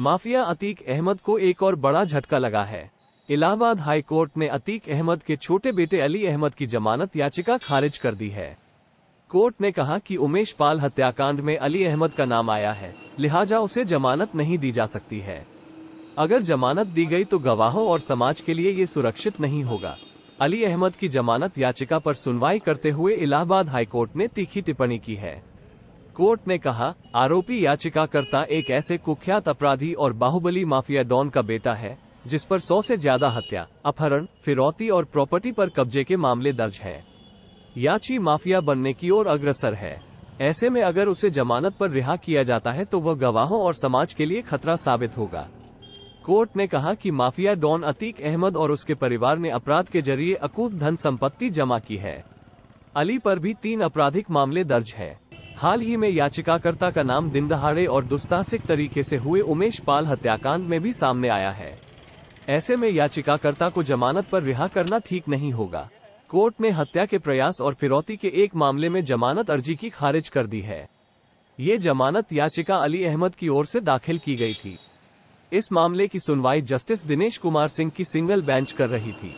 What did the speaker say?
Mafia Atiq Ahmad को एक और बड़ा झटका लगा है इलाहाबाद हाई कोर्ट ने अतीक अहमद के छोटे बेटे अली अहमद की जमानत याचिका खारिज कर दी है कोर्ट ने कहा कि उमेश पाल हत्याकांड में अली अहमद का नाम आया है लिहाजा उसे जमानत नहीं दी जा सकती है अगर जमानत दी गई तो गवाहों और समाज के लिए ये सुरक्षित नहीं होगा अली अहमद की जमानत याचिका पर सुनवाई करते हुए इलाहाबाद हाईकोर्ट ने तीखी टिप्पणी की है कोर्ट ने कहा आरोपी याचिकाकर्ता एक ऐसे कुख्यात अपराधी और बाहुबली माफिया डॉन का बेटा है जिस पर सौ से ज्यादा हत्या अपहरण फिरौती और प्रॉपर्टी पर कब्जे के मामले दर्ज हैं। याची माफिया बनने की ओर अग्रसर है ऐसे में अगर उसे जमानत पर रिहा किया जाता है तो वह गवाहों और समाज के लिए खतरा साबित होगा कोर्ट ने कहा कि माफिया डॉन अतीक अहमद और उसके परिवार ने अपराध के जरिए अकूत धन संपत्ति जमा की है अली पर भी तीन आपराधिक मामले दर्ज हैं। हाल ही में याचिकाकर्ता का नाम दिन दहाड़े और दुस्साहसिक तरीके से हुए उमेश पाल हत्याकांड में भी सामने आया है ऐसे में याचिकाकर्ता को जमानत पर रिहा करना ठीक नहीं होगा कोर्ट ने हत्या के प्रयास और फिरौती के एक मामले में जमानत अर्जी की खारिज कर दी है ये जमानत याचिका अली अहमद की ओर से दाखिल की गई थी इस मामले की सुनवाई जस्टिस दिनेश कुमार सिंह की सिंगल बेंच कर रही थी